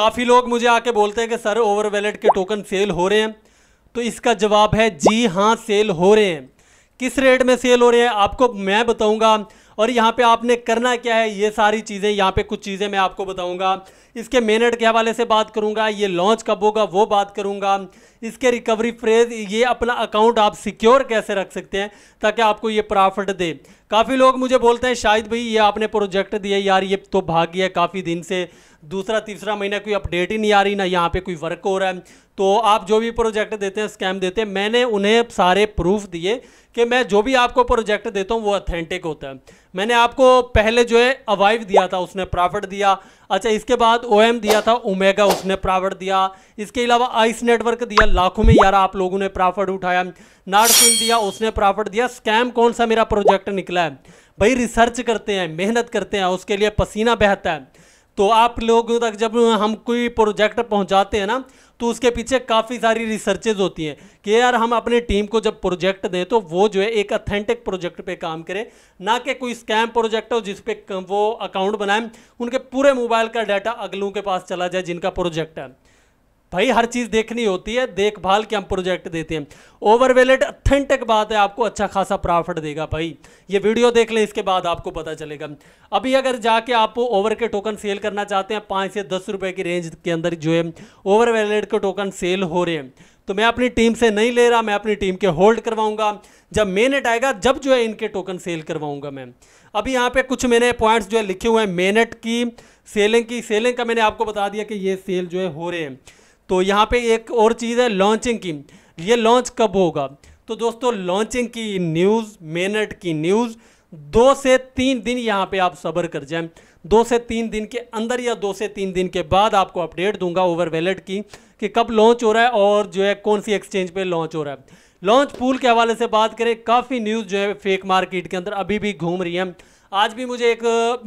काफ़ी लोग मुझे आके बोलते हैं कि सर ओवर वैलेट के टोकन सेल हो रहे हैं तो इसका जवाब है जी हाँ सेल हो रहे हैं किस रेट में सेल हो रहे हैं आपको मैं बताऊंगा और यहाँ पे आपने करना क्या है ये सारी चीज़ें यहाँ पे कुछ चीज़ें मैं आपको बताऊंगा इसके मेनट के हवाले से बात करूंगा ये लॉन्च कब होगा वो बात करूंगा इसके रिकवरी फ्रेज ये अपना अकाउंट आप सिक्योर कैसे रख सकते हैं ताकि आपको ये प्रॉफिट दे काफ़ी लोग मुझे बोलते हैं शायद भाई ये आपने प्रोजेक्ट दिया यार ये तो भाग गया काफ़ी दिन से दूसरा तीसरा महीना कोई अपडेट ही नहीं आ रही ना यहाँ पे कोई वर्क हो रहा है तो आप जो भी प्रोजेक्ट देते हैं स्कैम देते हैं मैंने उन्हें सारे प्रूफ दिए कि मैं जो भी आपको प्रोजेक्ट देता हूँ वो अथेंटिक होता है मैंने आपको पहले जो है अवाइव दिया था उसने प्रॉफिट दिया अच्छा इसके बाद ओ दिया था ओमेगा उसने प्रॉफिट दिया इसके अलावा आइस नेटवर्क दिया लाखों में यार आप लोगों ने प्रॉफिट उठाया नार्डक्विन दिया उसने प्रॉफिट दिया स्कैम कौन सा मेरा प्रोजेक्ट निकला है भाई रिसर्च करते हैं मेहनत करते हैं उसके लिए पसीना बहता है तो आप लोगों तक जब हम कोई प्रोजेक्ट पहुंचाते हैं ना तो उसके पीछे काफ़ी सारी रिसर्चेज होती हैं कि यार हम अपने टीम को जब प्रोजेक्ट दें तो वो जो है एक अथेंटिक प्रोजेक्ट पे काम करें ना कि कोई स्कैम प्रोजेक्ट हो जिसपे वो अकाउंट बनाएं उनके पूरे मोबाइल का डाटा अगलों के पास चला जाए जिनका प्रोजेक्ट है भाई हर चीज़ देखनी होती है देखभाल के हम प्रोजेक्ट देते हैं वेलेट अथेंटिक बात है आपको अच्छा खासा प्रॉफिट देगा भाई ये वीडियो देख लें इसके बाद आपको पता चलेगा अभी अगर जाके आप ओवर के टोकन सेल करना चाहते हैं पाँच से दस रुपए की रेंज के अंदर जो है ओवर वेलेट के टोकन सेल हो रहे हैं तो मैं अपनी टीम से नहीं ले रहा मैं अपनी टीम के होल्ड करवाऊंगा जब मेनेट आएगा जब जो है इनके टोकन सेल करवाऊंगा मैं अभी यहाँ पे कुछ मैंने पॉइंट्स जो है लिखे हुए हैं मेनेट की सेलिंग की सेलिंग का मैंने आपको बता दिया कि ये सेल जो है हो रहे हैं तो यहाँ पे एक और चीज़ है लॉन्चिंग की ये लॉन्च कब होगा तो दोस्तों लॉन्चिंग की न्यूज़ मेनट की न्यूज़ दो से तीन दिन यहाँ पे आप सब्र कर जाएं दो से तीन दिन के अंदर या दो से तीन दिन के बाद आपको अपडेट दूंगा ओवर वैलेट की कि कब लॉन्च हो रहा है और जो है कौन सी एक्सचेंज पे लॉन्च हो रहा है लॉन्च पूल के हवाले से बात करें काफ़ी न्यूज़ जो है फेक मार्केट के अंदर अभी भी घूम रही है आज भी मुझे एक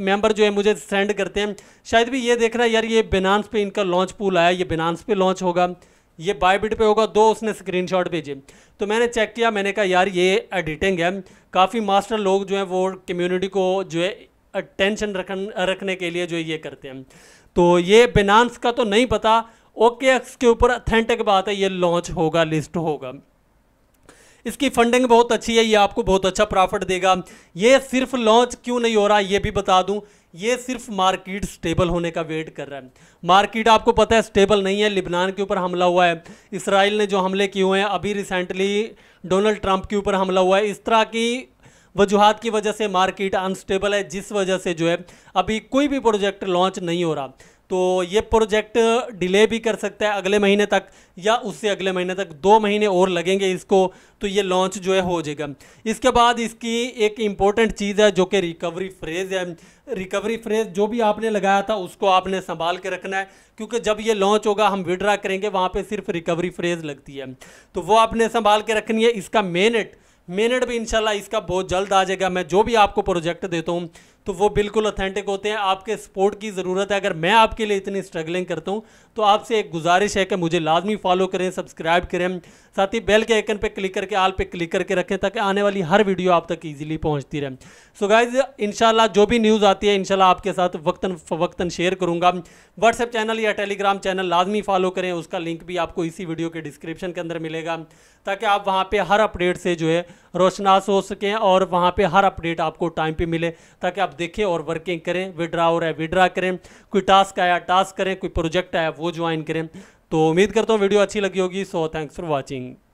मेंबर जो है मुझे सेंड करते हैं शायद भी ये देख रहा है यार ये बिनांस पे इनका लॉन्च पूल आया ये बेनानस पे लॉन्च होगा ये बायबिट पे होगा दो उसने स्क्रीनशॉट भेजे तो मैंने चेक किया मैंने कहा यार ये एडिटिंग है काफ़ी मास्टर लोग जो हैं वो कम्यूनिटी को जो है टेंशन रखन रखने के लिए जो ये करते हैं तो ये बेनानस का तो नहीं पता ओके एक्स के ऊपर अथेंटिक बात है ये लॉन्च होगा लिस्ट होगा इसकी फंडिंग बहुत अच्छी है ये आपको बहुत अच्छा प्रॉफिट देगा ये सिर्फ लॉन्च क्यों नहीं हो रहा ये भी बता दूं ये सिर्फ मार्केट स्टेबल होने का वेट कर रहा है मार्केट आपको पता है स्टेबल नहीं है लिबनान के ऊपर हमला हुआ है इसराइल ने जो हमले किए हुए हैं अभी रिसेंटली डोनाल्ड ट्रंप के ऊपर हमला हुआ है इस तरह की वजूहत की वजह से मार्केट अनस्टेबल है जिस वजह से जो है अभी कोई भी प्रोजेक्ट लॉन्च नहीं हो रहा तो ये प्रोजेक्ट डिले भी कर सकता है अगले महीने तक या उससे अगले महीने तक दो महीने और लगेंगे इसको तो ये लॉन्च जो है हो जाएगा इसके बाद इसकी एक इम्पॉर्टेंट चीज़ है जो कि रिकवरी फ्रेज़ है रिकवरी फ्रेज जो भी आपने लगाया था उसको आपने संभाल के रखना है क्योंकि जब ये लॉन्च होगा हम विड्रा करेंगे वहाँ पर सिर्फ रिकवरी फ्रेज लगती है तो वो आपने संभाल के रखनी है इसका मेनट मेनट भी इनशाला इसका बहुत जल्द आ जाएगा मैं जो भी आपको प्रोजेक्ट देता हूँ तो वो बिल्कुल अथेंटिक होते हैं आपके सपोर्ट की ज़रूरत है अगर मैं आपके लिए इतनी स्ट्रगलिंग करता हूँ तो आपसे एक गुजारिश है कि मुझे लाजमी फॉलो करें सब्सक्राइब करें साथ ही बेल के आइकन पर क्लिक करके आल पर क्लिक करके रखें ताकि आने वाली हर वीडियो आप तक ईजिली पहुँचती रहे सो गाइज इनशाला जो भी न्यूज़ आती है इनशाला आपके साथ वक्ता फ़वक्ता शेयर करूँगा व्हाट्सएप चैनल या टेलीग्राम चैनल लाजमी फॉलो करें उसका लिंक भी आपको इसी वीडियो के डिस्क्रिप्शन के अंदर मिलेगा ताकि आप वहाँ पर हर अपडेट से जो है रोशनास हो सकें और वहाँ पे हर अपडेट आपको टाइम पे मिले ताकि आप देखें और वर्किंग करें विड्रा हो रहा है विड्रा करें कोई टास्क आया टास्क करें कोई प्रोजेक्ट आया वो ज्वाइन करें तो उम्मीद करता हूँ वीडियो अच्छी लगी होगी सो थैंक्स फॉर वॉचिंग